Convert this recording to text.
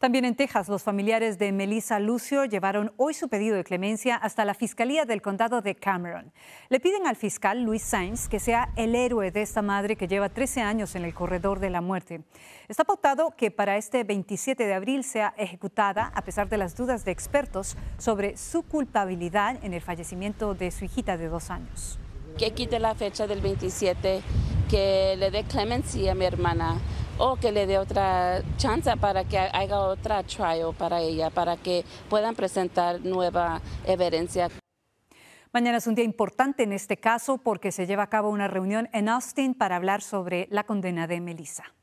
También en Texas, los familiares de Melissa Lucio llevaron hoy su pedido de clemencia hasta la Fiscalía del Condado de Cameron. Le piden al fiscal Luis Sainz que sea el héroe de esta madre que lleva 13 años en el corredor de la muerte. Está pautado que para este 27 de abril sea ejecutada a pesar de las dudas de expertos sobre su culpabilidad en el fallecimiento de su hijita de dos años. Que quite la fecha del 27, que le dé clemencia a mi hermana o que le dé otra chance para que haga otra trial para ella, para que puedan presentar nueva evidencia. Mañana es un día importante en este caso porque se lleva a cabo una reunión en Austin para hablar sobre la condena de Melissa.